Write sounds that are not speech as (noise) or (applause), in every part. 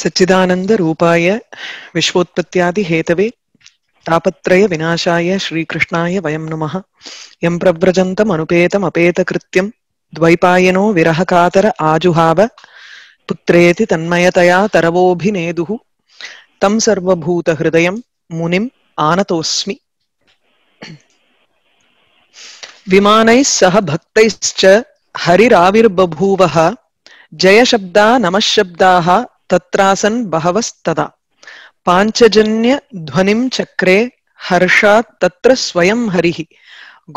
सच्चिदानंद रूपाय विश्वोत्पत्त्यादि Hathaway तापत्रय विनाशाय श्रीकृष्णाय वयं नुमः यं प्रव्रजन्तम् अनुपेतम् अपेतकृत्यं द्वैपायनो विरहकातर आजुहाव पुत्रेति तन्मयतया तरवोऽभिनेदुः तं सर्वभूतहृदयं मुनिम् आनतोऽस्मि विमानैः सह भक्तैश्च हरिराविर्बभूवः जयशब्दा नमःशब्दाः तत्रासन् बहवस्तदा पाञ्चजन्यध्वनिं चक्रे हर्षा तत्र स्वयं हरिः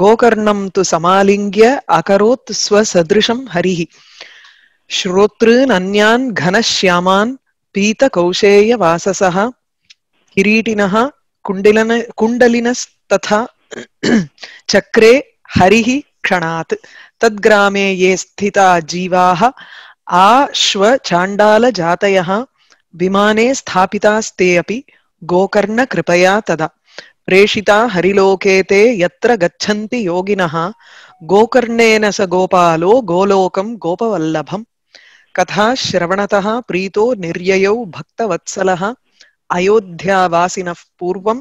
गोकर्णं तु समालिङ्ग्य अकरोत् स्वसदृशं हरिः श्रोतॄन् अन्यान् घनश्यामान् पीतकौशेयवाससः किरीटिनः कुण्डलिन कुण्डलिनस्तथा (clears throat) चक्रे हरिः क्षणात् तद्ग्रामे ये स्थिता जीवाः आश्वचाण्डालजातयः विमाने स्थापितास्ते अपि कृपया तदा प्रेषिता हरिलोके ते यत्र गच्छन्ति योगिनः गोकर्णेन स गोपालो गोलोकं गोपवल्लभम् कथा श्रवणतः प्रीतो निर्ययौ भक्तवत्सलः अयोध्यावासिनः पूर्वं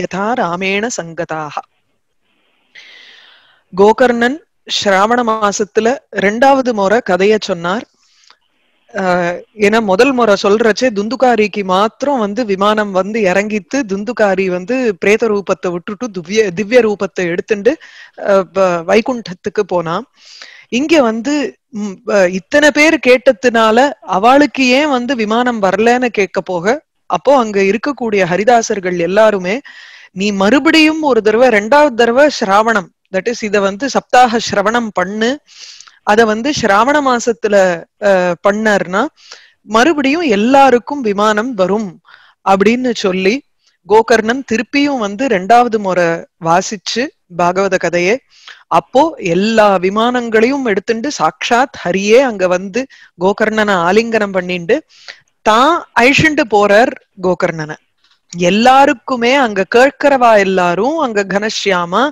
यथा रामेण सङ्गताः गोकर्णन् ஸ்ராவண மாசத்துல ரெண்டாவது முறை கதைய சொன்னார் ஏன்னா முதல் முறை சொல்றச்சே துந்துகாரிக்கு மாத்திரம் வந்து விமானம் வந்து இறங்கித்து துந்துகாரி வந்து பிரேத ரூபத்தை விட்டுட்டு திவ்ய திவ்ய ரூபத்தை எடுத்துட்டு வைகுண்டத்துக்கு போனான் இங்க வந்து இத்தனை பேர் கேட்டதுனால அவளுக்கு ஏன் வந்து விமானம் வரலன்னு கேட்க போக அப்போ அங்க இருக்கக்கூடிய ஹரிதாசர்கள் எல்லாருமே நீ மறுபடியும் ஒரு தடவை ரெண்டாவது தடவை சிராவணம் தட் இஸ் இத வந்து சப்தாக சிரவணம் பண்ணு அத வந்து சிராவண மாசத்துல பண்ணார்னா மறுபடியும் எல்லாருக்கும் விமானம் வரும் அப்படின்னு சொல்லி கோகர்ணன் திருப்பியும் வந்து ரெண்டாவது முறை வாசிச்சு பாகவத கதையே அப்போ எல்லா விமானங்களையும் எடுத்துட்டு சாட்சாத் ஹரியே அங்க வந்து கோகர்ணனை ஆலிங்கனம் பண்ணிண்டு தான் அழிச்சுண்டு போறார் கோகர்ணனை எல்லாருக்குமே அங்க கேட்கிறவா எல்லாரும் அங்க கனஷ்யாமா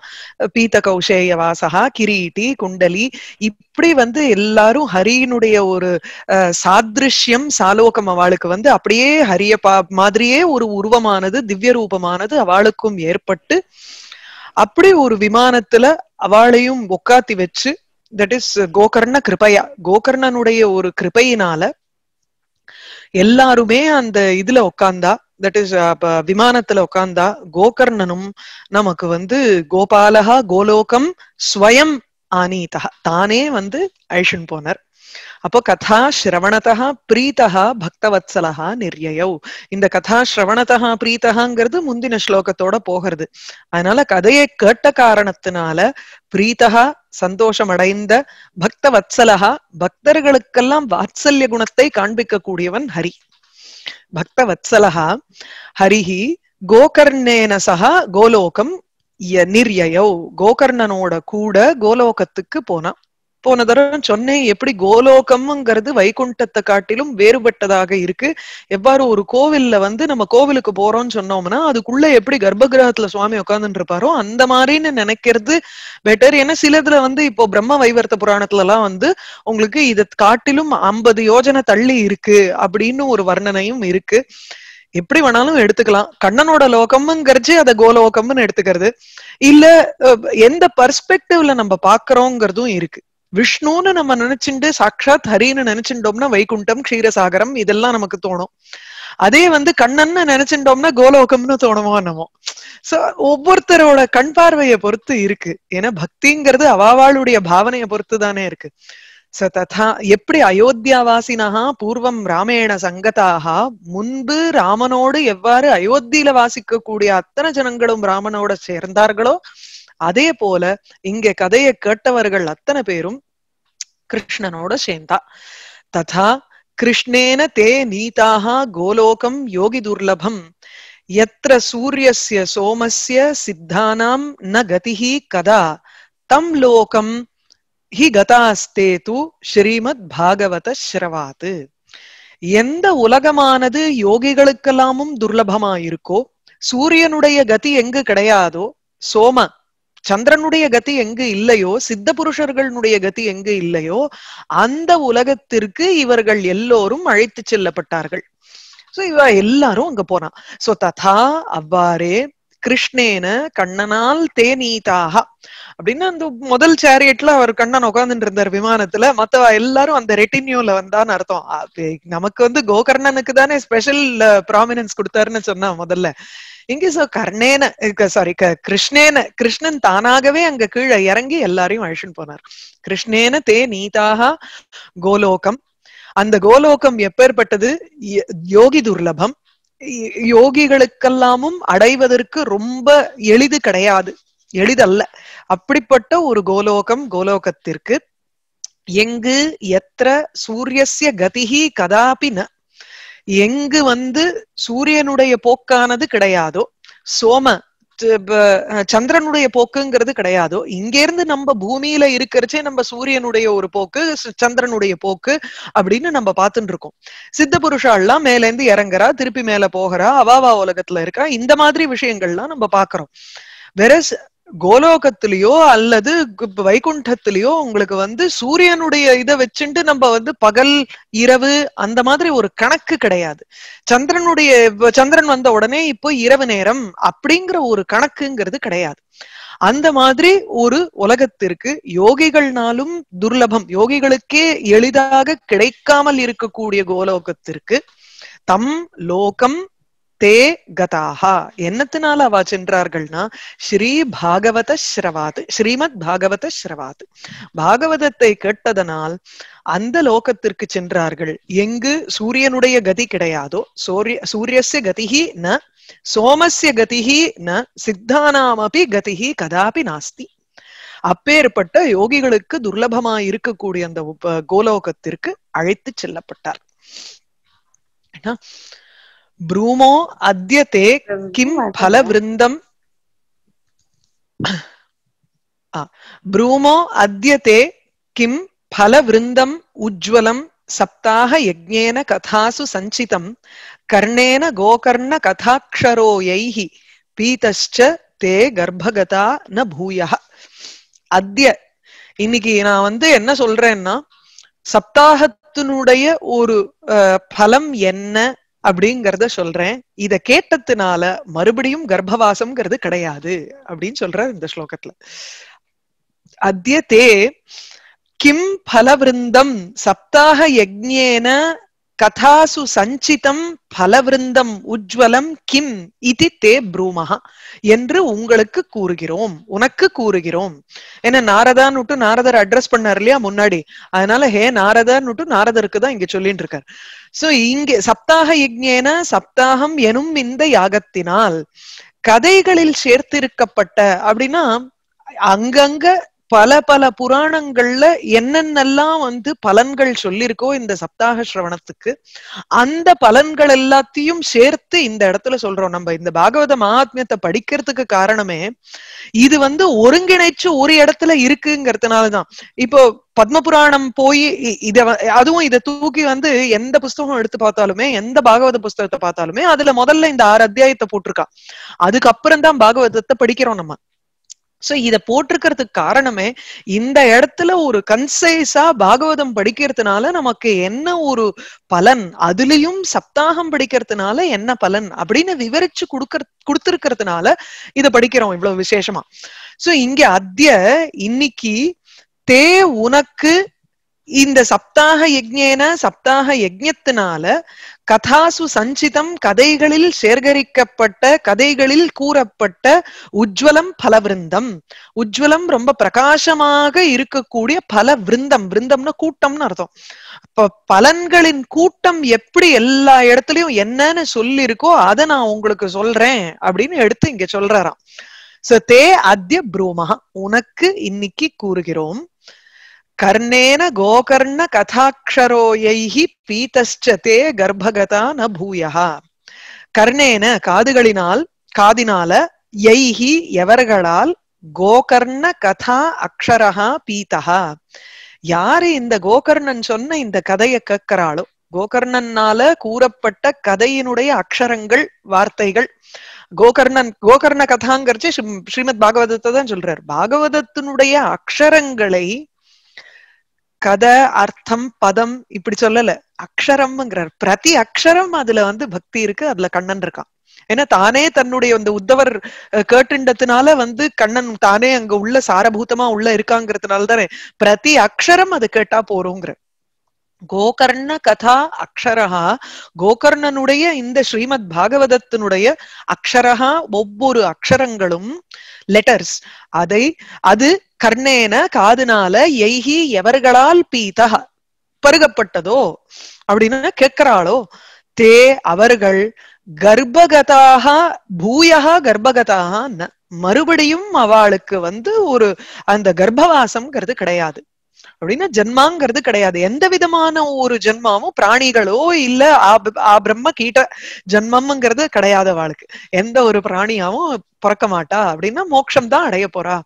பீத்த வாசகா கிரீட்டி குண்டலி இப்படி வந்து எல்லாரும் ஹரியினுடைய ஒரு சாதிருஷ்யம் சாலோகம் அவளுக்கு வந்து அப்படியே ஹரிய பா மாதிரியே ஒரு உருவமானது திவ்ய ரூபமானது அவளுக்கும் ஏற்பட்டு அப்படி ஒரு விமானத்துல அவளையும் உக்காத்தி வச்சு தட் இஸ் கோகர்ண கிருபையா கோகர்ணனுடைய ஒரு கிருபையினால எல்லாருமே அந்த இதுல உக்காந்தா தட் uh, இஸ் விமானத்துல உட்கார்ந்தா கோகர்ணனும் நமக்கு வந்து கோபாலகா கோலோகம் ஸ்வயம் ஆனீதா தானே வந்து அழிஷன் போனார் அப்போ கதா ஸ்ரவணதா பிரீத்தா பக்தவத்சலா நிர்யயௌ இந்த கதா ஸ்ரவணதா பிரீத்தகாங்கிறது முந்தின ஸ்லோகத்தோட போகிறது அதனால கதையை கேட்ட காரணத்தினால பிரீத்தகா சந்தோஷம் அடைந்த பக்தவத்சலா பக்தர்களுக்கெல்லாம் வாத்சல்ய குணத்தை காண்பிக்க கூடியவன் ஹரி பக்தவத்சலா ஹரிஹி கோகர்ணேன சகா கோலோகம் நிர்யோ கோகர்ணனோட கூட கோலோகத்துக்கு போனான் போன தரம் சொன்னேன் எப்படி கோலோகம்ங்கிறது வைகுண்டத்தை காட்டிலும் வேறுபட்டதாக இருக்கு எவ்வாறு ஒரு கோவில்ல வந்து நம்ம கோவிலுக்கு போறோம்னு சொன்னோம்னா அதுக்குள்ள எப்படி கர்ப்பகிரகத்துல சுவாமி உட்காந்துட்டு இருப்பாரோ அந்த மாதிரின்னு நினைக்கிறது பெட்டர் ஏன்னா சிலதுல வந்து இப்போ பிரம்ம வைவர்த்த புராணத்துல எல்லாம் வந்து உங்களுக்கு இதை காட்டிலும் ஐம்பது யோஜனை தள்ளி இருக்கு அப்படின்னு ஒரு வர்ணனையும் இருக்கு எப்படி வேணாலும் எடுத்துக்கலாம் கண்ணனோட லோகம்ங்கிறச்சு அதை கோலோகம்னு எடுத்துக்கிறது இல்ல எந்த பர்ஸ்பெக்டிவ்ல நம்ம பாக்குறோங்கிறதும் இருக்கு விஷ்ணுன்னு நம்ம நினைச்சுட்டு சாட்சாத் ஹரின்னு நினைச்சுட்டோம்னா வைகுண்டம் க்ஷீரசாகரம் இதெல்லாம் நமக்கு தோணும் அதே வந்து கண்ணன்னு நினைச்சுட்டோம்னா கோலோகம்னு தோணுமோ நம்ம சோ ஒவ்வொருத்தரோட கண் பார்வையை பொறுத்து இருக்கு ஏன்னா பக்திங்கிறது அவாவாளுடைய பாவனையை பொறுத்து தானே இருக்கு சோ ததா எப்படி வாசினஹா பூர்வம் ராமேண சங்கதாக முன்பு ராமனோடு எவ்வாறு அயோத்தியில வாசிக்கக்கூடிய அத்தனை ஜனங்களும் ராமனோட சேர்ந்தார்களோ அதே போல இங்க கதையை கேட்டவர்கள் அத்தனை பேரும் கிருஷ்ணனோட சேர்ந்தா ததா கிருஷ்ணேன தே நீதாக கோலோகம் யோகி துர்லபம் எத்திர சூரியஸ்ய சோமசிய சித்தானாம் ந கதிஹி கதா தம் லோகம் ஹி கதாஸ்தே து ஸ்ரீமத் பாகவத ஸ்ரவாத்து எந்த உலகமானது யோகிகளுக்கெல்லாமும் துர்லபமாயிருக்கோ சூரியனுடைய கதி எங்கு கிடையாதோ சோம சந்திரனுடைய கதி எங்கு இல்லையோ சித்த புருஷர்களுடைய கதி எங்கு இல்லையோ அந்த உலகத்திற்கு இவர்கள் எல்லோரும் அழைத்து செல்லப்பட்டார்கள் சோ இவ எல்லாரும் அங்க போனா சோ ததா அவ்வாறே கிருஷ்ணேன கண்ணனால் தேனீதாக அப்படின்னு அந்த முதல் சேரியட்ல அவர் கண்ணன் உட்காந்துட்டு இருந்தார் விமானத்துல மத்தவ எல்லாரும் அந்த ரெட்டினியூல வந்தான்னு அர்த்தம் நமக்கு வந்து கோகர்ணனுக்கு தானே ஸ்பெஷல் ப்ராமினன்ஸ் uh, கொடுத்தாருன்னு சொன்னா முதல்ல இங்கே சோ கர்ணேன சாரி கிருஷ்ணேன கிருஷ்ணன் தானாகவே அங்க கீழே இறங்கி எல்லாரையும் அழிச்சுன்னு போனார் கிருஷ்ணேன தே நீதாக கோலோகம் அந்த கோலோகம் எப்பேற்பட்டது யோகி துர்லபம் யோகிகளுக்கெல்லாமும் அடைவதற்கு ரொம்ப எளிது கிடையாது எளிதல்ல அப்படிப்பட்ட ஒரு கோலோகம் கோலோகத்திற்கு எங்கு எத்திர சூரியசிய கதிகி கதாபி ந எங்கு வந்து சூரியனுடைய போக்கானது கிடையாதோ சோம சந்திரனுடைய போக்குங்கிறது கிடையாதோ இருந்து நம்ம பூமியில இருக்கிறச்சே நம்ம சூரியனுடைய ஒரு போக்கு சந்திரனுடைய போக்கு அப்படின்னு நம்ம பார்த்துட்டு இருக்கோம் சித்த மேல இருந்து இறங்குறா திருப்பி மேல போகிறா அவாவா உலகத்துல இருக்கா இந்த மாதிரி விஷயங்கள்லாம் நம்ம பாக்குறோம் வெரஸ் கோலோகத்திலேயோ அல்லது வைகுண்டத்திலேயோ உங்களுக்கு வந்து சூரியனுடைய இதை வச்சுட்டு நம்ம வந்து பகல் இரவு அந்த மாதிரி ஒரு கணக்கு கிடையாது சந்திரனுடைய சந்திரன் வந்த உடனே இப்போ இரவு நேரம் அப்படிங்கிற ஒரு கணக்குங்கிறது கிடையாது அந்த மாதிரி ஒரு உலகத்திற்கு யோகிகள்னாலும் துர்லபம் யோகிகளுக்கே எளிதாக கிடைக்காமல் இருக்கக்கூடிய கோலோகத்திற்கு தம் லோகம் தே கதாஹா என்னத்தினால அவா சென்றார்கள்னா ஸ்ரீ பாகவத ஸ்ரவாத் ஸ்ரீமத் பாகவத ஸ்ரவாத் பாகவதத்தை கேட்டதனால் அந்த லோகத்திற்கு சென்றார்கள் எங்கு சூரியனுடைய கதி கிடையாதோ சூரிய சூரியஸ்ய கதிகி ந சோமசிய கதிகி ந சித்தானாமபி கதிகி கதாபி நாஸ்தி அப்பேற்பட்ட யோகிகளுக்கு துர்லபமா இருக்கக்கூடிய அந்த கோலோகத்திற்கு அழைத்து செல்லப்பட்டார் ब्रूमो अद्यते किं फलवृन्दम् ब्रूमो अद्यते किं फलवृन्दम् उज्ज्वलं सप्ताहयज्ञेन कथासु सञ्चितं कर्णेन गोकर्णकथाक्षरोयैः पीतश्च ते கர்ப்பகதா ந பூயா அத்திய இன்னைக்கு நான் வந்து என்ன சொல்றேன்னா சப்தாகத்தினுடைய ஒரு பலம் என்ன அப்படிங்கறத சொல்றேன் இத கேட்டதுனால மறுபடியும் கர்ப்பவாசம்ங்கிறது கிடையாது அப்படின்னு சொல்றாரு இந்த ஸ்லோகத்துல அத்தியதே கிம் பலவிருந்தம் சப்தாக யஜ்ஞேன கதாசு சஞ்சிதம் பலவிருந்தம் உஜ்வலம் கிம் இது தே ப்ரூமஹா என்று உங்களுக்கு கூறுகிறோம் உனக்கு கூறுகிறோம் ஏன்னா நாரதான்னுட்டு நாரதர் அட்ரஸ் பண்ணார் இல்லையா முன்னாடி அதனால ஹே நாரதான்னுட்டு நாரதருக்கு தான் இங்க சொல்லிட்டு இருக்கார் சோ இங்கே சப்தாக யக்ஞேன சப்தாகம் எனும் இந்த யாகத்தினால் கதைகளில் சேர்த்திருக்கப்பட்ட அப்படின்னா அங்கங்க பல பல புராணங்கள்ல என்னென்னலாம் வந்து பலன்கள் சொல்லியிருக்கோ இந்த சப்தாக சிரவணத்துக்கு அந்த பலன்கள் எல்லாத்தையும் சேர்த்து இந்த இடத்துல சொல்றோம் நம்ம இந்த பாகவத மகாத்மியத்தை படிக்கிறதுக்கு காரணமே இது வந்து ஒருங்கிணைச்சு ஒரு இடத்துல இருக்குங்கிறதுனாலதான் இப்போ பத்ம புராணம் போய் இத அதுவும் இதை தூக்கி வந்து எந்த புஸ்தகம் எடுத்து பார்த்தாலுமே எந்த பாகவத புஸ்தகத்தை பார்த்தாலுமே அதுல முதல்ல இந்த ஆறு அத்தியாயத்தை போட்டிருக்கா அதுக்கப்புறம் தான் பாகவதத்தை படிக்கிறோம் நம்ம சோ இத போட்டிருக்கிறதுக்கு காரணமே இந்த இடத்துல ஒரு கன்சைஸா பாகவதம் படிக்கிறதுனால நமக்கு என்ன ஒரு பலன் அதுலயும் சப்தாகம் படிக்கிறதுனால என்ன பலன் அப்படின்னு விவரிச்சு குடுக்கற கொடுத்திருக்கிறதுனால இத படிக்கிறோம் இவ்வளவு விசேஷமா சோ இங்க அத்திய இன்னைக்கு தே உனக்கு இந்த சப்தாக யஜ்ஞேன சப்தாக யஜ்ஞத்தினால கதாசு சஞ்சிதம் கதைகளில் சேகரிக்கப்பட்ட கதைகளில் கூறப்பட்ட உஜ்வலம் பலவிருந்தம் உஜ்வலம் ரொம்ப பிரகாசமாக இருக்கக்கூடிய பல விருந்தம் விருந்தம்னா கூட்டம்னு அர்த்தம் இப்ப பலன்களின் கூட்டம் எப்படி எல்லா இடத்துலயும் என்னன்னு சொல்லிருக்கோ அதை நான் உங்களுக்கு சொல்றேன் அப்படின்னு எடுத்து இங்க சொல்றாராம் சோ தே அத்திய ப்ரூமஹா உனக்கு இன்னைக்கு கூறுகிறோம் கர்ணேன கோகர்ண கதாட்சரோயை பீத்தே கர்ப்பகதா ந பூயா கர்ணேன காதுகளினால் காதினால யைஹி எவர்களால் கோகர்ண கதா அக்ஷரஹா பீத்தா யாரு இந்த கோகர்ணன் சொன்ன இந்த கதையை கேட்கிறாளோ கோகர்ணன்னால கூறப்பட்ட கதையினுடைய அக்ஷரங்கள் வார்த்தைகள் கோகர்ணன் கோகர்ண கதாங்கிறச்சு ஸ்ரீமத் பாகவதத்தை தான் சொல்றார் பாகவதத்தினுடைய அக்ஷரங்களை கதை அர்த்தம் பதம் இப்படி சொல்லல அக்ஷரம்ங்கிறார் பிரதி அக்ஷரம் அதுல வந்து பக்தி இருக்கு அதுல கண்ணன் இருக்கான் ஏன்னா தானே தன்னுடைய அந்த உத்தவர் கேட்டுண்டதுனால வந்து கண்ணன் தானே அங்க உள்ள சாரபூதமா உள்ள இருக்காங்கிறதுனால தானே பிரதி அக்ஷரம் அது கேட்டா போறோங்கிற கோகர்ண கதா அக்ஷரஹா கோகர்ணனுடைய இந்த ஸ்ரீமத் பாகவதத்தினுடைய அக்ஷரஹா ஒவ்வொரு அக்ஷரங்களும் லெட்டர்ஸ் அதை அது கர்ணேன காதுனால எய்கி எவர்களால் பீதா பருகப்பட்டதோ அப்படின்னு கேட்கிறாளோ தே அவர்கள் கர்ப்பகதாக பூயா கர்ப்பகதாக மறுபடியும் அவளுக்கு வந்து ஒரு அந்த கர்ப்பவாசம்ங்கிறது கிடையாது அப்படின்னா ஜென்மாங்கிறது கிடையாது எந்த விதமான ஒரு ஜென்மாவும் பிராணிகளோ இல்ல பிரம்ம கீட்ட ஜென்மம்ங்கிறது கிடையாது அவளுக்கு எந்த ஒரு பிராணியாவும் பிறக்க மாட்டா அப்படின்னா மோட்சம் தான் அடைய போறா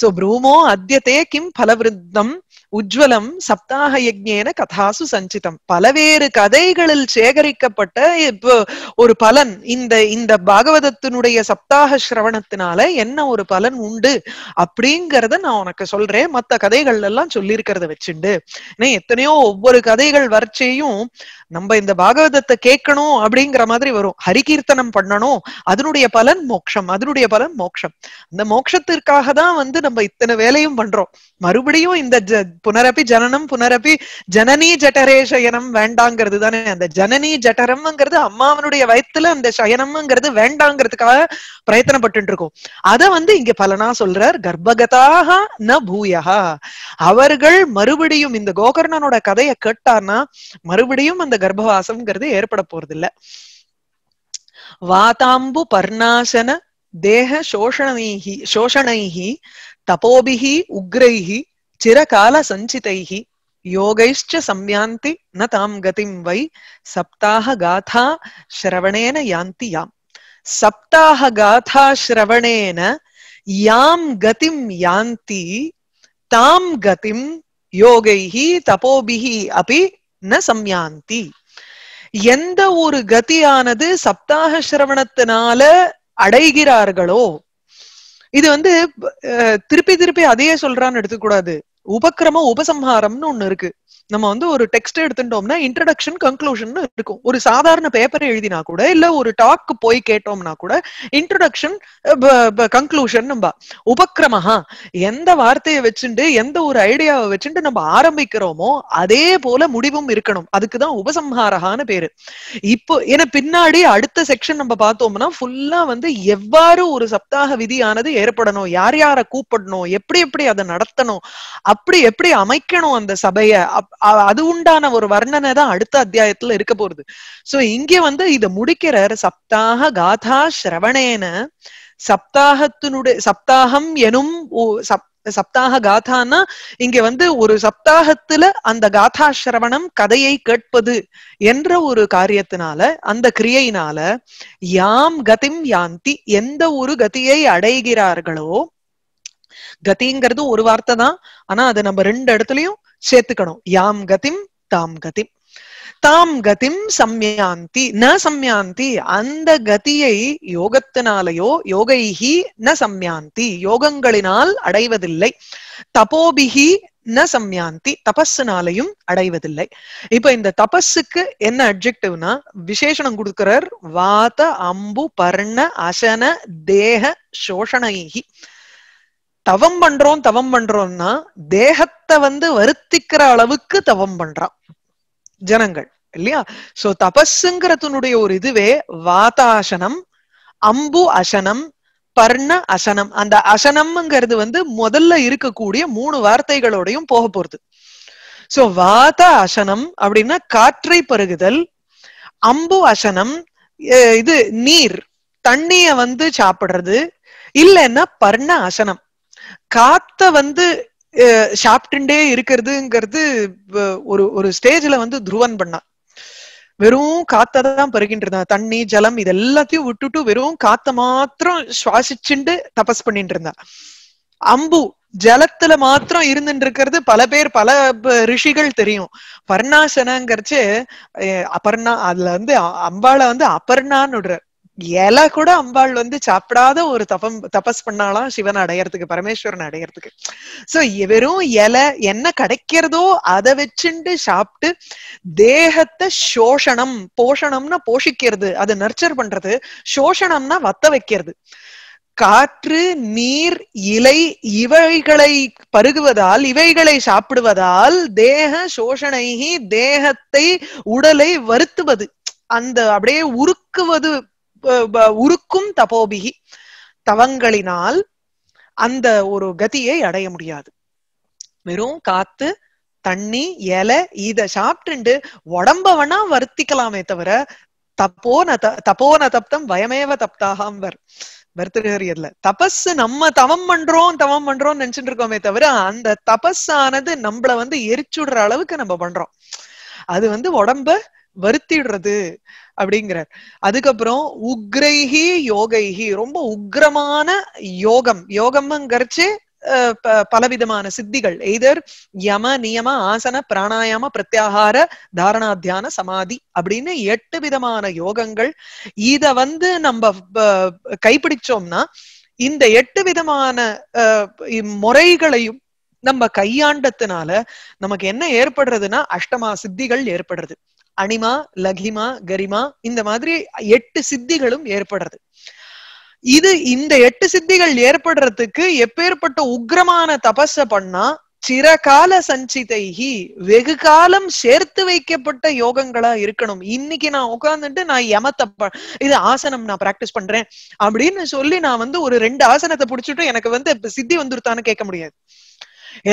சோ ப்ரூமோ அத்தியத்தே கிம் பலவிருத்தம் உஜ்வலம் சப்தாக யஜ்யேன கதாசு சஞ்சிதம் பலவேறு கதைகளில் சேகரிக்கப்பட்ட இப்போ ஒரு பலன் இந்த இந்த பாகவதத்தினுடைய சப்தாக சிரவணத்தினால என்ன ஒரு பலன் உண்டு அப்படிங்கிறத நான் உனக்கு சொல்றேன் மத்த கதைகள் எல்லாம் சொல்லியிருக்கிறத வச்சுண்டு ஏன்னா எத்தனையோ ஒவ்வொரு கதைகள் வறட்சையும் நம்ம இந்த பாகவதத்தை கேட்கணும் அப்படிங்கிற மாதிரி வரும் ஹரிகீர்த்தனம் பண்ணணும் அதனுடைய பலன் மோட்சம் அதனுடைய பலன் மோட்சம் அந்த மோட்சத்திற்காக தான் வந்து நம்ம இத்தனை வேலையும் பண்றோம் மறுபடியும் இந்த ஜ புனரப்பி ஜனனம் புனரப்பி ஜனனி ஜட்டரே சயனம் வேண்டாங்கிறது தானே அந்த ஜனனி ஜட்டரம்ங்கிறது அம்மாவனுடைய வயத்துல அந்த சயனம்ங்கிறது வேண்டாங்கிறதுக்காக பிரயத்தனப்பட்டு இருக்கோம் அதை வந்து இங்க பலனா சொல்றார் கர்ப்பகதாக ந பூயகா அவர்கள் மறுபடியும் இந்த கோகர்ணனோட கதையை கேட்டார்னா மறுபடியும் அந்த கர்ப்பவாசம்ங்கிறது ஏற்பட போறது இல்ல வாதாம்பு பர்ணாசன தேக சோஷணைஹி சோஷணைஹி தபோபிஹி உக்ரைஹி சிரகால சஞ்சிதைஹி யோகைஷ்ட சம்யாந்தி ந தாம் கதிம் வை சப்தாக காதா ஸ்ரவணேன யாந்தி யாம் சப்தாக காதா ஸ்ரவணேன யாம் கதிம் யாந்தி தாம் கதிம் யோகைஹி தபோபிஹி அபி ந சம்யாந்தி எந்த ஒரு கதியானது சப்தாக சிரவணத்தினால அடைகிறார்களோ இது வந்து திருப்பி திருப்பி அதையே சொல்றான்னு எடுத்துக்கூடாது உபக்கிரம உபசம்ஹாரம்னு ஒண்ணு இருக்கு நம்ம வந்து ஒரு டெக்ஸ்ட் எடுத்துட்டோம்னா இன்ட்ரடக்ஷன் கன்க்ளூஷன் இருக்கும் ஒரு சாதாரண பேப்பர் எழுதினா கூட இல்ல ஒரு டாக்கு போய் கேட்டோம்னா கூட இன்ட்ரடக்ஷன் கன்க்ளூஷன் நம்ம உபக்கிரமஹா எந்த வார்த்தையை வச்சுட்டு எந்த ஒரு ஐடியாவை வச்சுட்டு நம்ம ஆரம்பிக்கிறோமோ அதே போல முடிவும் இருக்கணும் அதுக்குதான் உபசம்ஹாரகான பேரு இப்போ ஏன்னா பின்னாடி அடுத்த செக்ஷன் நம்ம பார்த்தோம்னா ஃபுல்லா வந்து எவ்வாறு ஒரு சப்தாக விதியானது ஏற்படணும் யார் யாரை கூப்பிடணும் எப்படி எப்படி அதை நடத்தணும் அப்படி எப்படி அமைக்கணும் அந்த சபையை அது உண்டான ஒரு வர்ணனை தான் அடுத்த அத்தியாயத்துல இருக்க போறது சோ இங்க வந்து இத முடிக்கிறார் சப்தாக காதா சிரவணேன சப்தாகத்தினுடைய சப்தாகம் எனும் சப்தாக காதான்னா இங்க வந்து ஒரு சப்தாகத்துல அந்த காதா சிரவணம் கதையை கேட்பது என்ற ஒரு காரியத்தினால அந்த கிரியையினால யாம் கதிம் யாந்தி எந்த ஒரு கதியை அடைகிறார்களோ கதிங்கிறது ஒரு வார்த்தை தான் ஆனா அது நம்ம ரெண்டு இடத்துலயும் சேர்த்துக்கணும் யாம் கதிம் தாம் கதிம் தாம் கதிம் சம்யாந்தி ந சம்யாந்தி அந்த கதியை யோகத்தினாலேயோ யோகைஹி ந சம்யாந்தி யோகங்களினால் அடைவதில்லை தபோபிகி ந சம்யாந்தி தபஸ்னாலையும் அடைவதில்லை இப்ப இந்த தபஸுக்கு என்ன அப்ஜெக்டிவ்னா விசேஷனம் கொடுக்கிறார் வாத அம்பு பர்ண அசன தேக சோஷணைகி தவம் பண்றோம் தவம் பண்றோம்னா தேகத்தை வந்து வருத்திக்கிற அளவுக்கு தவம் பண்றான் ஜனங்கள் இல்லையா சோ தபஸுங்கிறதுனுடைய ஒரு இதுவே வாதாசனம் அம்பு அசனம் பர்ண அசனம் அந்த அசனம்ங்கிறது வந்து முதல்ல இருக்கக்கூடிய மூணு வார்த்தைகளோடையும் போக போறது சோ வாத அசனம் அப்படின்னா காற்றை பருகுதல் அம்பு அசனம் இது நீர் தண்ணிய வந்து சாப்பிடுறது இல்லைன்னா பர்ண அசனம் காத்த வந்து சாப்பிட்டுண்டே இருக்கிறதுங்கிறது ஒரு ஒரு ஸ்டேஜ்ல வந்து துருவன் பண்ணா வெறும் காத்ததான் தான் தண்ணி ஜலம் இது எல்லாத்தையும் விட்டுட்டு வெறும் காத்த மாத்திரம் சுவாசிச்சுண்டு தபஸ் பண்ணிட்டு இருந்தா அம்பு ஜலத்துல மாத்திரம் இருந்துட்டு இருக்கிறது பல பேர் பல ரிஷிகள் தெரியும் பர்ணாசனங்கிறச்சு அபர்ணா அதுல வந்து அம்பாள வந்து அபர்ணான்னு விடுறார் இலை கூட அம்பாள் வந்து சாப்பிடாத ஒரு தபம் தபஸ் பண்ணாலாம் சிவன் அடையறதுக்கு பரமேஸ்வரன் அடையறதுக்கு சோ வெறும் இலை என்ன கிடைக்கிறதோ அதை வச்சுண்டு சாப்பிட்டு தேகத்தை சோஷணம் போஷணம்னா போஷிக்கிறது அது நர்ச்சர் பண்றது சோஷணம்னா வத்த வைக்கிறது காற்று நீர் இலை இவைகளை பருகுவதால் இவைகளை சாப்பிடுவதால் தேக சோஷணைகி தேகத்தை உடலை வருத்துவது அந்த அப்படியே உருக்குவது உருக்கும் தபோபிகி தவங்களினால் அந்த ஒரு கதியை அடைய முடியாது வெறும் காத்து தண்ணி இலை இத சாப்பிட்டு உடம்ப வேணா வருத்திக்கலாமே தவிர தப்போன தப்போன தப்தம் பயமேவ தப்தாகாம் வருத்தகர் இல்ல தபஸ் நம்ம தவம் பண்றோம் தவம் பண்றோம்னு நினைச்சிட்டு இருக்கோமே தவிர அந்த தபஸ் ஆனது நம்மள வந்து எரிச்சுடுற அளவுக்கு நம்ம பண்றோம் அது வந்து உடம்ப வருத்திடுறது அப்படிங்கிறார் அதுக்கப்புறம் உக்ரைஹி யோகைஹி ரொம்ப உக்ரமான யோகம் யோகம்ங்கிறச்சு பலவிதமான சித்திகள் எய்தர் யம நியம ஆசன பிராணாயாம பிரத்யாகார தாரணா தியான சமாதி அப்படின்னு எட்டு விதமான யோகங்கள் இத வந்து நம்ம கைப்பிடிச்சோம்னா இந்த எட்டு விதமான முறைகளையும் நம்ம கையாண்டத்தினால நமக்கு என்ன ஏற்படுறதுன்னா அஷ்டமா சித்திகள் ஏற்படுறது அனிமா லகிமா கரிமா இந்த மாதிரி எட்டு சித்திகளும் ஏற்படுறது இது இந்த எட்டு சித்திகள் ஏற்படுறதுக்கு எப்பேற்பட்ட உக்ரமான தபச பண்ணா சிறகால சஞ்சிதைகி வெகு காலம் சேர்த்து வைக்கப்பட்ட யோகங்களா இருக்கணும் இன்னைக்கு நான் உட்கார்ந்துட்டு நான் யமத்தை இது ஆசனம் நான் பிராக்டிஸ் பண்றேன் அப்படின்னு சொல்லி நான் வந்து ஒரு ரெண்டு ஆசனத்தை புடிச்சுட்டு எனக்கு வந்து சித்தி வந்துருத்தான்னு கேட்க முடியாது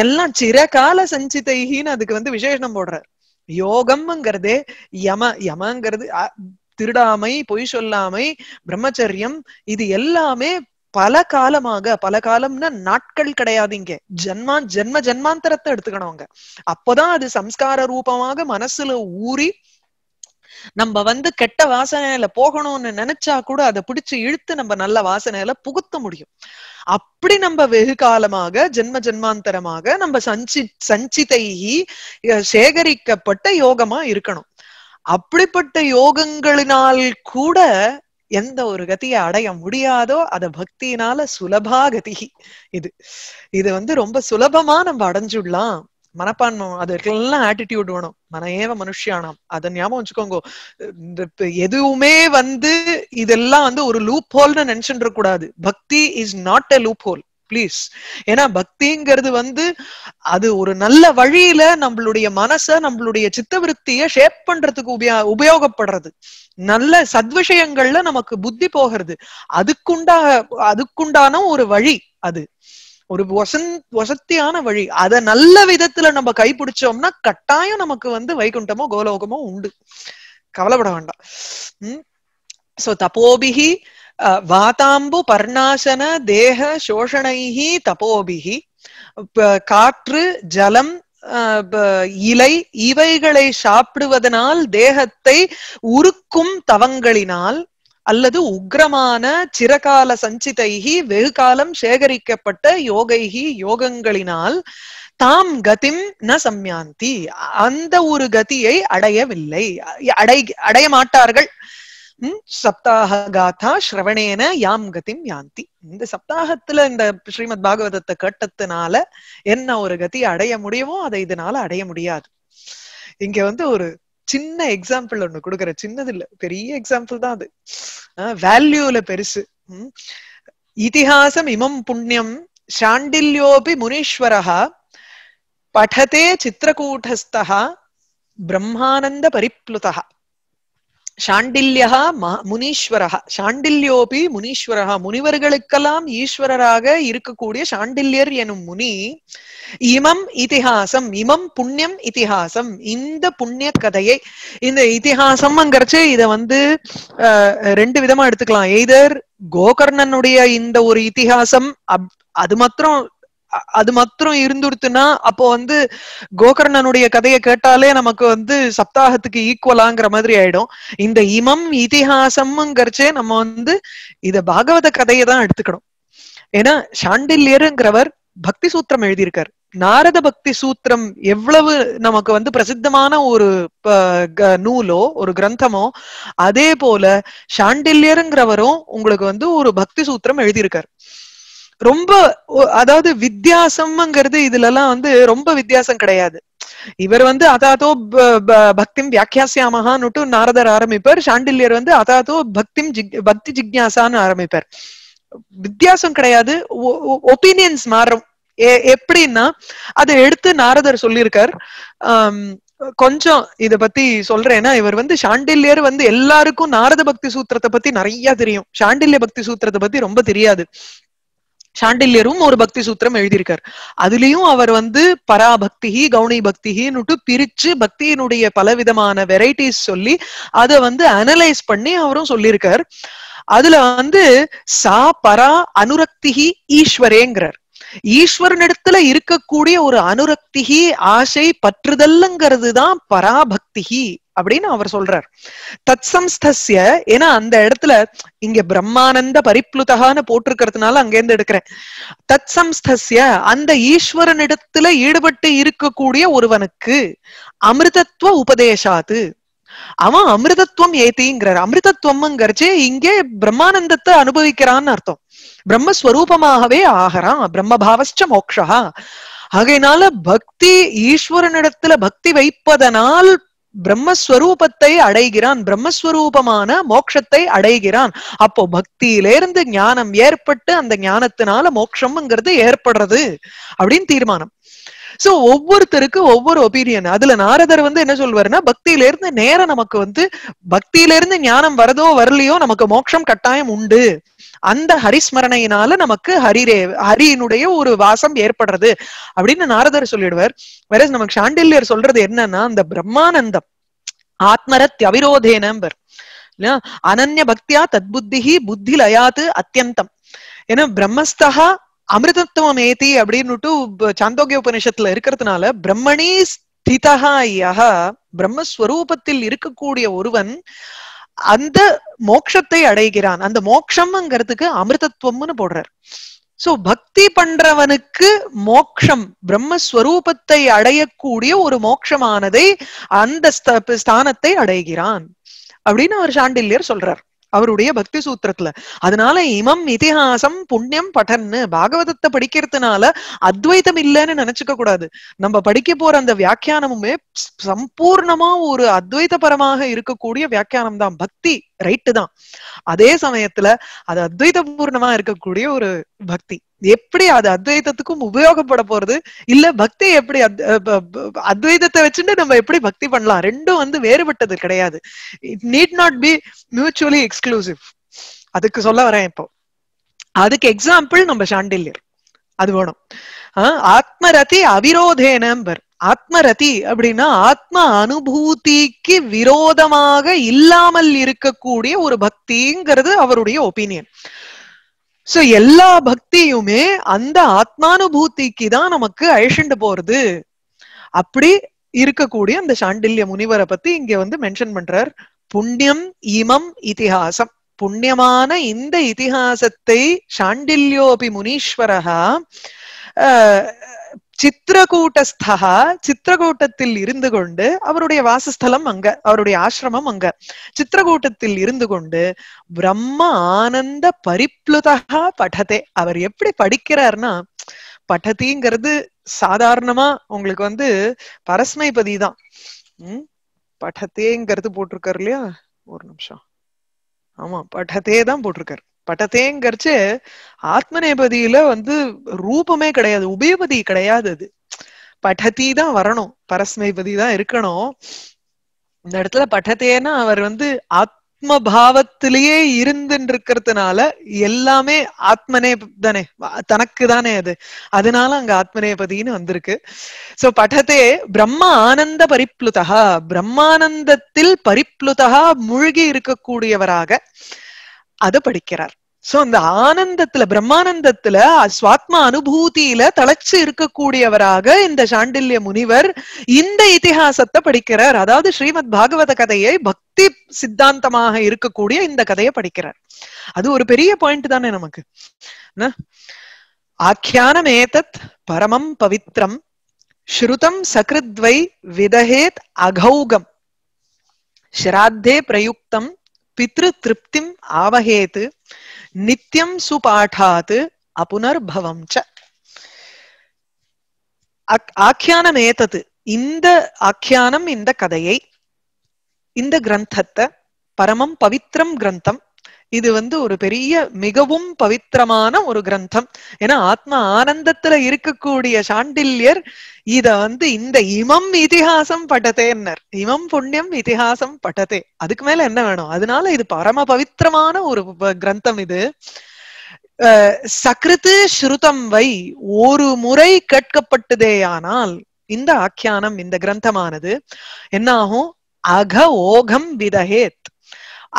எல்லாம் சிறகால சஞ்சிதைகின்னு அதுக்கு வந்து விசேஷம் போடுற யோகம்ங்கிறது யம யமங்கிறது திருடாமை பொய் சொல்லாமை பிரம்மச்சரியம் இது எல்லாமே பல காலமாக பல காலம்னா நாட்கள் கிடையாது இங்க ஜென்மா ஜென்ம ஜென்மாந்தரத்தை எடுத்துக்கணுங்க அப்பதான் அது சம்ஸ்கார ரூபமாக மனசுல ஊறி நம்ம வந்து கெட்ட வாசனையில போகணும்னு நினைச்சா கூட அதை பிடிச்சு இழுத்து நம்ம நல்ல வாசனையில புகுத்த முடியும் அப்படி நம்ம வெகு காலமாக ஜென்ம ஜென்மாந்தரமாக நம்ம சஞ்சி சஞ்சிதைகி சேகரிக்கப்பட்ட யோகமா இருக்கணும் அப்படிப்பட்ட யோகங்களினால் கூட எந்த ஒரு கதியை அடைய முடியாதோ அத பக்தியினால சுலபா கதி இது இது வந்து ரொம்ப சுலபமா நம்ம அடைஞ்சுடலாம் மனப்பான்மை எல்லாம் ஆட்டிடியூட் வேணும் மன ஏவ மனுஷியானாம் அதை ஞாபகம் வச்சுக்கோங்க இந்த எதுவுமே வந்து இதெல்லாம் வந்து ஒரு லூப் ஹோல்னு நினைச்சுட்டு கூடாது bhakti is not a loophole please ஏன்னா பக்திங்கிறது வந்து அது ஒரு நல்ல வழியில நம்மளுடைய மனச நம்மளுடைய சித்தவருத்திய ஷேப் பண்றதுக்கு உபயோ உபயோகப்படுறது நல்ல சத்விஷயங்கள்ல நமக்கு புத்தி போகிறது அதுக்குண்டாக அதுக்குண்டான ஒரு வழி அது ஒரு வசன் வசத்தியான வழி அத நல்ல விதத்துல நம்ம கைப்பிடிச்சோம்னா கட்டாயம் நமக்கு வந்து வைகுண்டமோ கோலோகமோ உண்டு கவலைப்பட வேண்டாம் சோ தபோபிகி வாதாம்பு பர்ணாசன தேக சோஷணைகி தபோபிகி காற்று ஜலம் இலை இவைகளை சாப்பிடுவதனால் தேகத்தை உருக்கும் தவங்களினால் அல்லது உக்ரமான சிறகால சஞ்சிதைகி காலம் சேகரிக்கப்பட்ட யோகைகி யோகங்களினால் தாம் கதிம் ந சம்யாந்தி அந்த ஒரு கதியை அடையவில்லை அடை அடைய மாட்டார்கள் சப்தாக காதா ஸ்ரவணேன யாம் கதிம் யாந்தி இந்த சப்தாகத்துல இந்த ஸ்ரீமத் பாகவதத்தை கேட்டதுனால என்ன ஒரு கதி அடைய முடியுமோ அதை இதனால அடைய முடியாது இங்க வந்து ஒரு சின்ன எக்ஸாம்பிள் ஒண்ணு கொடுக்குறேன் சின்னது இல்ல பெரிய எக்ஸாம்பிள் தான் அது வேல்யூல பெருசு இதிகாசம் இமம் புண்ணியம் சாண்டில்யோபி முனீஸ்வரஹா படதே சித்திரகூட்டஸ்தா பிரம்மானந்த பரிப்ளுதா சாண்டில்யா முனீஸ்வரஹா சாண்டில்யோபி முனீஸ்வரஹா முனிவர்களுக்கெல்லாம் ஈஸ்வரராக இருக்கக்கூடிய சாண்டில்யர் எனும் முனி இமம் இதிகாசம் இமம் புண்ணியம் இதிகாசம் இந்த புண்ணிய கதையை இந்த இதிகாசம்ங்கிறச்சு இத வந்து ரெண்டு விதமா எடுத்துக்கலாம் எய்தர் கோகர்ணனுடைய இந்த ஒரு இதிகாசம் அது மாத்திரம் அது மாத்திரம் இருந்துடுத்துனா அப்போ வந்து கோகர்ணனுடைய கதையை கேட்டாலே நமக்கு வந்து சப்தாகத்துக்கு ஈக்குவலாங்கிற மாதிரி ஆயிடும் இந்த இமம் இதிகாசம்ங்கிறச்சே நம்ம வந்து இத பாகவத கதையை தான் எடுத்துக்கணும் ஏன்னா சாண்டில்யருங்கிறவர் பக்தி சூத்திரம் எழுதியிருக்காரு நாரத பக்தி சூத்திரம் எவ்வளவு நமக்கு வந்து பிரசித்தமான ஒரு நூலோ ஒரு கிரந்தமோ அதே போல சாண்டில்யருங்கிறவரும் உங்களுக்கு வந்து ஒரு பக்தி சூத்திரம் எழுதியிருக்காரு ரொம்ப அதாவது வித்தியாசம்ங்கிறது இதுல எல்லாம் வந்து ரொம்ப வித்தியாசம் கிடையாது இவர் வந்து அதாதோ பக்திம் வியாக்கியாசியாமகான்னுட்டு நாரதர் ஆரம்பிப்பார் சாண்டில்யர் வந்து அதாதோ பக்திம் பக்தி ஜிக்யாசான்னு ஆரம்பிப்பார் வித்தியாசம் கிடையாது ஒப்பீனியன்ஸ் மாறும் எப்படின்னா அதை எடுத்து நாரதர் சொல்லியிருக்கார் கொஞ்சம் இத பத்தி சொல்றேன்னா இவர் வந்து சாண்டில்யர் வந்து எல்லாருக்கும் நாரத பக்தி சூத்திரத்தை பத்தி நிறைய தெரியும் சாண்டில்ய பக்தி சூத்திரத்தை பத்தி ரொம்ப தெரியாது சாண்டில்யரும் ஒரு பக்தி சூத்திரம் எழுதியிருக்கார் அதுலயும் அவர் வந்து பராபக்திகி கவுனி பக்திகின்னுட்டு பிரிச்சு பக்தியினுடைய பலவிதமான வெரைட்டிஸ் சொல்லி அதை வந்து அனலைஸ் பண்ணி அவரும் சொல்லியிருக்கார் அதுல வந்து சா பரா அனுரக்திகி ஈஸ்வரேங்கிறார் ஈஸ்வரனிடத்துல இருக்கக்கூடிய ஒரு அனுரக்திகி ஆசை பற்றுதல்லுங்கிறது தான் பராபக்திகி அப்படின்னு அவர் சொல்றார் தத் சம்ஸ்தஸ்ய ஏன்னா அந்த இடத்துல இங்க பிரம்மானந்த பரிப்ளுதகான்னு போட்டிருக்கிறதுனால அங்கேருந்து எடுக்கிறேன் தத் சம்ஸ்தஸ்ய அந்த ஈஸ்வரனிடத்துல ஈடுபட்டு இருக்கக்கூடிய ஒருவனுக்கு அமிர்தத்துவ உபதேசாது அவன் அமிர்தத்துவம் ஏத்திங்கிறார் அமிர்தத்துவம்ங்கிறச்சு இங்கே பிரம்மானந்தத்தை அனுபவிக்கிறான்னு அர்த்தம் பிரம்மஸ்வரூபமாகவே ஆகிறான் பிரம்மபாவஸ்ட மோக்ஷா ஆகையினால பக்தி ஈஸ்வரனிடத்துல பக்தி வைப்பதனால் பிரம்மஸ்வரூபத்தை அடைகிறான் பிரம்மஸ்வரூபமான மோட்சத்தை அடைகிறான் அப்போ பக்தியிலிருந்து ஞானம் ஏற்பட்டு அந்த ஞானத்தினால மோட்சம்ங்கிறது ஏற்படுறது அப்படின்னு தீர்மானம் சோ ஒவ்வொருத்தருக்கு ஒவ்வொரு ஒபீனியன் அதுல நாரதர் வந்து என்ன சொல்வாருன்னா பக்தியில இருந்து நேரம் நமக்கு வந்து பக்தியில இருந்து ஞானம் வரதோ வரலையோ நமக்கு மோட்சம் கட்டாயம் உண்டு அந்த ஹரிஸ்மரணையினால நமக்கு ஹரிரே ஹரியினுடைய ஒரு வாசம் ஏற்படுறது அப்படின்னு நாரதர் சொல்லிடுவார் வேற நமக்கு சாண்டில்யர் சொல்றது என்னன்னா அந்த பிரம்மானந்தம் ஆத்மரத் அவிரோதேனம்பர் அனன்ய பக்தியா தத் புத்தி லயாத்து அத்தியந்தம் ஏன்னா பிரம்மஸ்தகா அமிர்தத்துவம் ஏத்தி அப்படின்னுட்டு சாந்தோக்கிய உபனிஷத்துல இருக்கிறதுனால பிரம்மணி ஸ்திதா யக பிரம்மஸ்வரூபத்தில் இருக்கக்கூடிய ஒருவன் அந்த மோக்ஷத்தை அடைகிறான் அந்த மோக்ஷம்ங்கிறதுக்கு அமிர்தத்துவம்னு போடுறார் சோ பக்தி பண்றவனுக்கு மோக்ஷம் பிரம்மஸ்வரூபத்தை அடையக்கூடிய ஒரு மோக்ஷமானதை அந்த ஸ்தானத்தை அடைகிறான் அப்படின்னு அவர் சாண்டில்யர் சொல்றார் அவருடைய பக்தி சூத்திரத்துல அதனால இமம் இதிகாசம் புண்ணியம் படன்னு பாகவதத்தை படிக்கிறதுனால அத்வைத்தம் இல்லைன்னு நினைச்சுக்க கூடாது நம்ம படிக்க போற அந்த வியாக்கியானமுமே சம்பூர்ணமா ஒரு அத்வைத பரமாக இருக்கக்கூடிய வியாக்கியானம் தான் பக்தி ரைட்டு தான் அதே சமயத்துல அது அத்வைத பூர்ணமா இருக்கக்கூடிய ஒரு பக்தி எப்படி அது அத்வைதத்துக்கும் உபயோகப்பட போறது இல்ல பக்தி எப்படி அத்வைதத்தை வச்சுட்டு நம்ம எப்படி பக்தி பண்ணலாம் ரெண்டும் வந்து வேறுபட்டது கிடையாது it need not be mutually exclusive அதுக்கு சொல்ல வரேன் இப்போ அதுக்கு எக்ஸாம்பிள் நம்ம சாண்டில்யர் அது வேணும் ஆத்மரதி அவிரோதேனம்பர் ஆத்மரதி அப்படின்னா ஆத்ம அனுபூதிக்கு விரோதமாக இல்லாமல் இருக்கக்கூடிய ஒரு பக்திங்கிறது அவருடைய ஒப்பீனியன் சோ எல்லா பக்தியுமே அந்த ஆத்மானுபூதிக்கு தான் நமக்கு அழிச்சுண்டு போறது அப்படி இருக்கக்கூடிய அந்த சாண்டில்ய முனிவரை பத்தி இங்க வந்து மென்ஷன் பண்றார் புண்ணியம் இமம் இதிகாசம் புண்ணியமான இந்த இதிகாசத்தை சாண்டில்யோபி முனீஸ்வரகா சித்திரகூட்டஸ்தா சித்திரகூட்டத்தில் இருந்து கொண்டு அவருடைய வாசஸ்தலம் அங்க அவருடைய ஆசிரமம் அங்க சித்திரகூட்டத்தில் இருந்து கொண்டு பிரம்ம ஆனந்த பரிப்ளுதா படதே அவர் எப்படி படிக்கிறார்னா படதிங்கிறது சாதாரணமா உங்களுக்கு வந்து பரஸ்மை தான் உம் படத்தேங்கிறது போட்டிருக்காரு இல்லையா ஒரு நிமிஷம் ஆமா படத்தே தான் போட்டிருக்காரு பட்டத்தேங்கிறச்சு ஆத்மநேபதியில வந்து ரூபமே கிடையாது உபயபதி கிடையாது அது பட்டதி தான் வரணும் பரஸ்மைபதி தான் இருக்கணும் இந்த இடத்துல பட்டத்தேன்னா அவர் வந்து ஆத்ம பாவத்திலேயே இருந்துன்னு இருக்கிறதுனால எல்லாமே ஆத்மனே தானே தனக்கு தானே அது அதனால அங்க ஆத்மநேபதின்னு வந்திருக்கு சோ பட்டத்தே பிரம்ம ஆனந்த பரிப்ளுதா பிரம்மானந்தத்தில் பரிப்ளுதா மூழ்கி இருக்கக்கூடியவராக அதை படிக்கிறார் சோ அந்த ஆனந்தத்துல பிரம்மானந்தத்துல சுவாத்மா அனுபூதியில தளச்சு இருக்கக்கூடியவராக இந்த சாண்டில்ய முனிவர் இந்த இத்திஹாசத்தை படிக்கிறார் அதாவது ஸ்ரீமத் பாகவத கதையை பக்தி சித்தாந்தமாக இருக்கக்கூடிய இந்த கதையை படிக்கிறார் அது ஒரு பெரிய பாயிண்ட் தானே நமக்கு ஆக்கியானம் ஏதத் பரமம் பவித்ரம் ஸ்ருதம் சக்ருத்வை விதஹேத் அகௌகம் ஸ்ராத்தே பிரயுக்தம் பித்ரு பித்ருதிருப்திம் ஆவகேது நித்தியம் சுபாடாத் அப்புனர்பவம் ச ஆக்கியானம் ஏத்தது இந்த ஆக்கியானம் இந்த கதையை இந்த கிரந்தத்தை பரமம் பவித்ரம் கிரந்தம் இது வந்து ஒரு பெரிய மிகவும் பவித்திரமான ஒரு கிரந்தம் ஏன்னா ஆத்மா ஆனந்தத்துல இருக்கக்கூடிய சாண்டில்யர் இத வந்து இந்த இமம் இதிகாசம் பட்டதேன்னர் இமம் புண்ணியம் இதிகாசம் பட்டதே அதுக்கு மேல என்ன வேணும் அதனால இது பரம பவித்திரமான ஒரு கிரந்தம் இது சக்ருத்து ஸ்ருதம் வை ஒரு முறை கேட்கப்பட்டதேயானால் இந்த ஆக்கியானம் இந்த கிரந்தமானது என்னாகும் அக ஓகம் விதஹேத்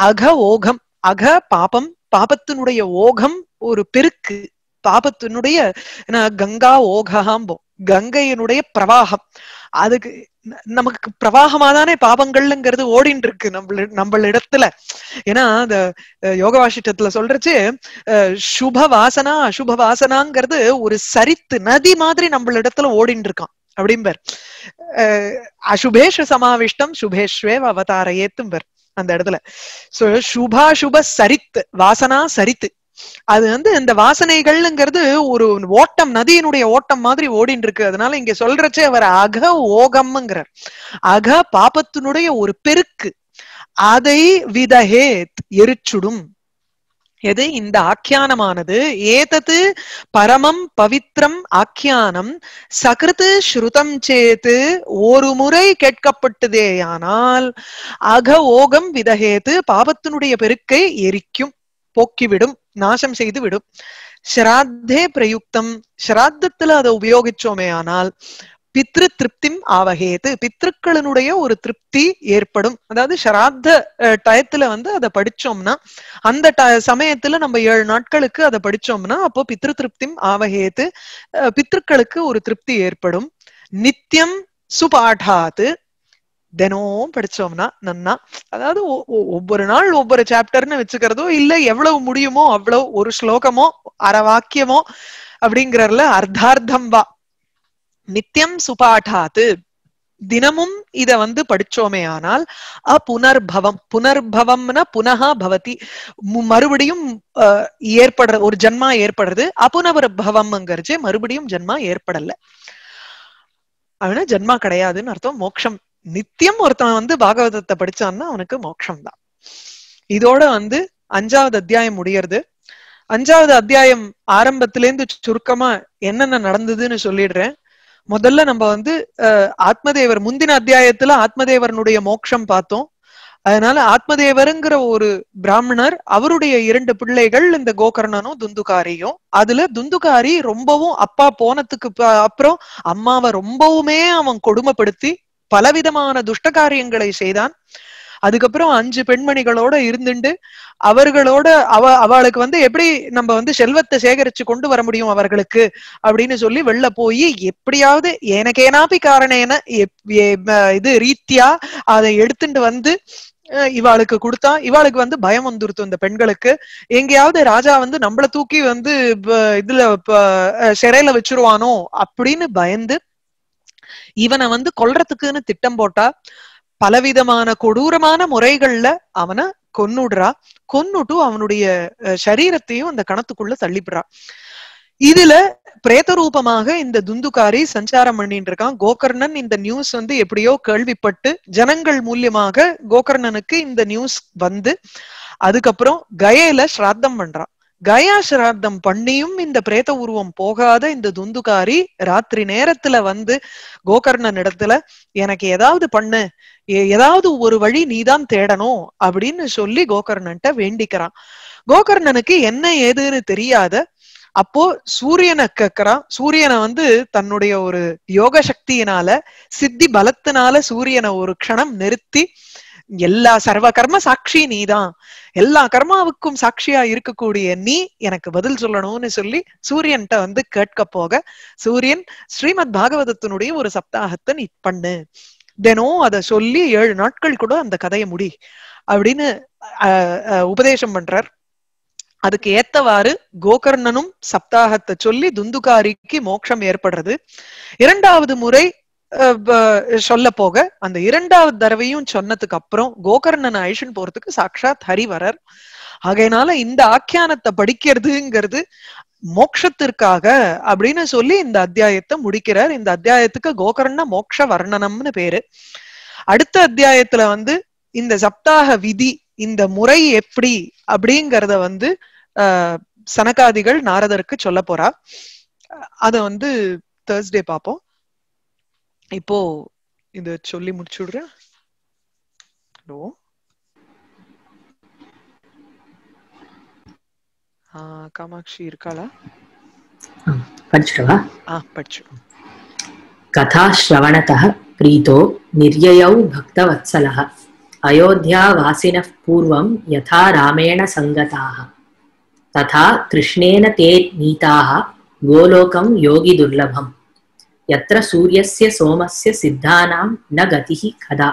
அக ஓகம் அக பாபம் பாபத்தினுடைய ஓகம் ஒரு பெருக்கு பாபத்தினுடைய கங்கா ஓகஹாம்போ கங்கையினுடைய பிரவாகம் அதுக்கு நமக்கு பிரவாகமா தானே பாபங்கள்ங்கிறது ஓடின்னு இருக்கு நம்மள நம்மளிடத்துல ஏன்னா அந்த யோக வாசிட்டத்துல சொல்றச்சு சுப வாசனா அசுப வாசனாங்கிறது ஒரு சரித்து நதி மாதிரி நம்மளிடத்துல ஓடின்னு இருக்கான் அப்படின்பர் அஹ் அசுபேஷ சமாவிஷ்டம் சுபேஷ்வே அவதாரையேத்தும்பர் அந்த இடத்துல சோ சுபா சுப சரித்து வாசனா சரித்து அது வந்து இந்த வாசனைகள்ங்கிறது ஒரு ஓட்டம் நதியினுடைய ஓட்டம் மாதிரி ஓடின்னு இருக்கு அதனால இங்க சொல்றச்சே அவர் அக ஓகம்ங்கிறார் அக பாபத்தினுடைய ஒரு பெருக்கு அதை விதஹேத் எரிச்சுடும் எது இந்த ஆக்கியானமானது ஏதத்து பரமம் பவித்ரம் ஆக்கியானம் சகிருத்து ஸ்ருதம் சேத்து ஒரு முறை கேட்கப்பட்டதேயானால் அக ஓகம் விதகேத்து பாபத்தினுடைய பெருக்கை எரிக்கும் போக்கிவிடும் நாசம் செய்து விடும் ஸ்ராத்தே பிரயுக்தம் ஸ்ராத்தத்துல அதை உபயோகிச்சோமே ஆனால் பித்ரு திருப்தி ஆவகேது பித்ருக்களினுடைய ஒரு திருப்தி ஏற்படும் அதாவது ஷராத்த டயத்துல வந்து அதை படிச்சோம்னா அந்த ட சமயத்துல நம்ம ஏழு நாட்களுக்கு அதை படிச்சோம்னா அப்போ பித்ரு திருப்தி ஆவகேது பித்ருக்களுக்கு ஒரு திருப்தி ஏற்படும் நித்தியம் சுபாடாத்து தினமும் படிச்சோம்னா நன்னா அதாவது ஒவ்வொரு நாள் ஒவ்வொரு சாப்டர்னு வச்சுக்கிறதோ இல்ல எவ்வளவு முடியுமோ அவ்வளவு ஒரு ஸ்லோகமோ அறவாக்கியமோ அப்படிங்கிறதுல அர்த்தார்த்தம் வா நித்தியம் சுபாட்டாத்து தினமும் இத வந்து படிச்சோமே ஆனால் புனர்பவம் புனர்பவம்னா புனகா பவதி மறுபடியும் ஏற்படுற ஒரு ஜென்மா ஏற்படுறது பவம்ங்கிறது மறுபடியும் ஜென்மா ஏற்படல அவனா ஜென்மா கிடையாதுன்னு அர்த்தம் மோக்ஷம் நித்தியம் ஒருத்தன் வந்து பாகவதத்தை படிச்சான்னா அவனுக்கு மோட்சம் தான் இதோட வந்து அஞ்சாவது அத்தியாயம் முடியறது அஞ்சாவது அத்தியாயம் ஆரம்பத்திலேருந்து சுருக்கமா என்னென்ன நடந்ததுன்னு சொல்லிடுறேன் முதல்ல நம்ம வந்து ஆத்மதேவர் முந்தின அத்தியாயத்துல ஆத்மதேவனுடைய மோட்சம் பார்த்தோம் அதனால ஆத்மதேவருங்கிற ஒரு பிராமணர் அவருடைய இரண்டு பிள்ளைகள் இந்த கோகர்ணனும் துந்துகாரியும் அதுல துந்துகாரி ரொம்பவும் அப்பா போனதுக்கு அப்புறம் அம்மாவை ரொம்பவுமே அவன் கொடுமைப்படுத்தி பலவிதமான துஷ்ட காரியங்களை செய்தான் அதுக்கப்புறம் அஞ்சு பெண்மணிகளோட இருந்துட்டு அவர்களோட அவ அவளுக்கு வந்து எப்படி நம்ம வந்து செல்வத்தை சேகரிச்சு கொண்டு வர முடியும் அவர்களுக்கு அப்படின்னு சொல்லி வெளில போய் எப்படியாவது எனக்கேனாப்பி காரணேன இது ரீத்தியா அதை எடுத்துட்டு வந்து இவாளுக்கு கொடுத்தா இவாளுக்கு வந்து பயம் வந்துருத்தும் இந்த பெண்களுக்கு எங்கேயாவது ராஜா வந்து நம்மள தூக்கி வந்து இதுல சிறையில வச்சிருவானோ அப்படின்னு பயந்து இவனை வந்து கொல்றதுக்குன்னு திட்டம் போட்டா பலவிதமான கொடூரமான முறைகள்ல அவனை கொன்னுடுறா கொன்னுட்டு அவனுடைய சரீரத்தையும் அந்த கணத்துக்குள்ள தள்ளிப்படுறா இதுல பிரேத ரூபமாக இந்த துந்துகாரி சஞ்சாரம் பண்ணிட்டு இருக்கான் கோகர்ணன் இந்த நியூஸ் வந்து எப்படியோ கேள்விப்பட்டு ஜனங்கள் மூலியமாக கோகர்ணனுக்கு இந்த நியூஸ் வந்து அதுக்கப்புறம் கயையில ஸ்ராத்தம் பண்றான் கயா சிராதம் பண்ணியும் இந்த பிரேத உருவம் போகாத இந்த துந்துகாரி ராத்திரி நேரத்துல வந்து கோகர்ணன் இடத்துல எனக்கு ஏதாவது பண்ணு ஏதாவது ஒரு வழி நீதான் தேடணும் அப்படின்னு சொல்லி கோகர்ணன்ட்ட வேண்டிக்கிறான் கோகர்ணனுக்கு என்ன ஏதுன்னு தெரியாத அப்போ சூரியனை கேக்குறான் சூரியனை வந்து தன்னுடைய ஒரு யோக சக்தியினால சித்தி பலத்தினால சூரியனை ஒரு க்ஷணம் நிறுத்தி எல்லா சர்வ கர்ம சாட்சி நீதான் எல்லா கர்மாவுக்கும் சாட்சியா இருக்கக்கூடிய நீ எனக்கு பதில் சொல்லணும்னு சொல்லி சூரியன்கிட்ட வந்து கேட்க போக சூரியன் ஸ்ரீமத் பாகவதத்தினுடைய ஒரு சப்தாகத்தை நீ பண்ணு தினம் அதை சொல்லி ஏழு நாட்கள் கூட அந்த கதையை முடி அப்படின்னு உபதேசம் பண்றார் அதுக்கு ஏத்தவாறு கோகர்ணனும் சப்தாகத்தை சொல்லி துந்துகாரிக்கு மோட்சம் ஏற்படுறது இரண்டாவது முறை சொல்ல போக அந்த இரண்டாவது தடவையும் சொன்னதுக்கு அப்புறம் கோகர்ணன் ஐஷன் போறதுக்கு சாக்ஷாத் ஹரி வரர் ஆகையினால இந்த ஆக்கியானத்தை படிக்கிறதுங்கிறது மோக்ஷத்திற்காக அப்படின்னு சொல்லி இந்த அத்தியாயத்தை முடிக்கிறார் இந்த அத்தியாயத்துக்கு கோகர்ண மோக்ஷ வர்ணனம்னு பேரு அடுத்த அத்தியாயத்துல வந்து இந்த சப்தாக விதி இந்த முறை எப்படி அப்படிங்கிறத வந்து சனகாதிகள் நாரதருக்கு சொல்ல போறா அத வந்து தேர்ஸ்டே பார்ப்போம் இப்போ இத சொல்லி முடிச்சுடுறேன் ஹலோ காமாட்சி இருக்காளா படிச்சுடவா ஆ படிச்சுடும் कथाश्रवणतः प्रीतो निर्ययौ भक्तवत्सलः अयोध्यावासिनः पूर्वं यथा रामेण सङ्गताः तथा कृष्णेन ते नीताः गोलोकं योगिदुर्लभम् यत्र सूर्यस्य सोमस्य सिद्धानां न गतिः कदा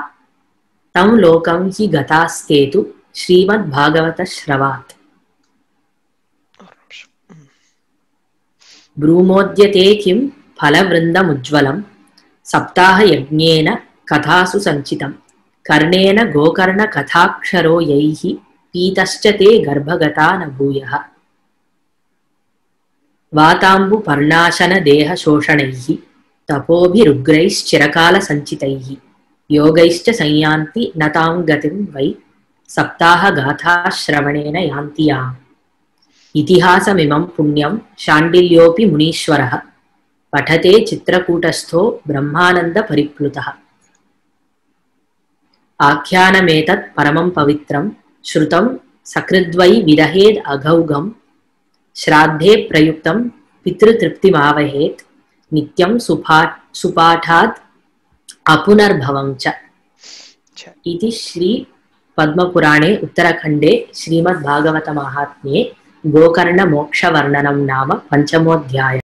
तं लोकं हि गतास्ते तु श्रीमद्भागवतश्रवात् ब्रूमोद्यते किं फलवृन्दमुज्ज्वलं सप्ताहयज्ञेन कथासु सञ्चितं कर्णेन गोकर्णकथाक्षरो यैः पीतश्च ते गर्भगता न भूयः वाताम्बुपर्णाशनदेहशोषणैः तपोभिरुग्रैश्चिरकाल सञ्चितैः योगैश्च संयान्ति न तां गतिं वै सप्ताहगाथाश्रवणेन यान्ति याम् इतिहासमिमं पुण्यं शाण्डिल्योऽपि मुनीश्वरः पठते चित्रकूटस्थो ब्रह्मानन्दपरिप्लुतः आख्यानमेतत् परमं पवित्रं श्रुतं सकृद्वै विदहेद् अघौघं श्राद्धे प्रयुक्तं पितृतृप्तिमावहेत् नित्यं सुपा सुपाठात् अपुनर्भवं च इति श्री पद्मपुराणे उत्तरखण्डे श्रीमद्भागवतमाहात्म्ये गोकर्णमोक्षवर्णनं नाम पञ्चमोऽध्यायः